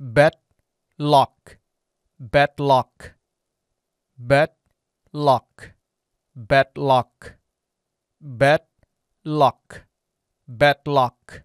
bedlock lock bedlock lock, bedlock -lock.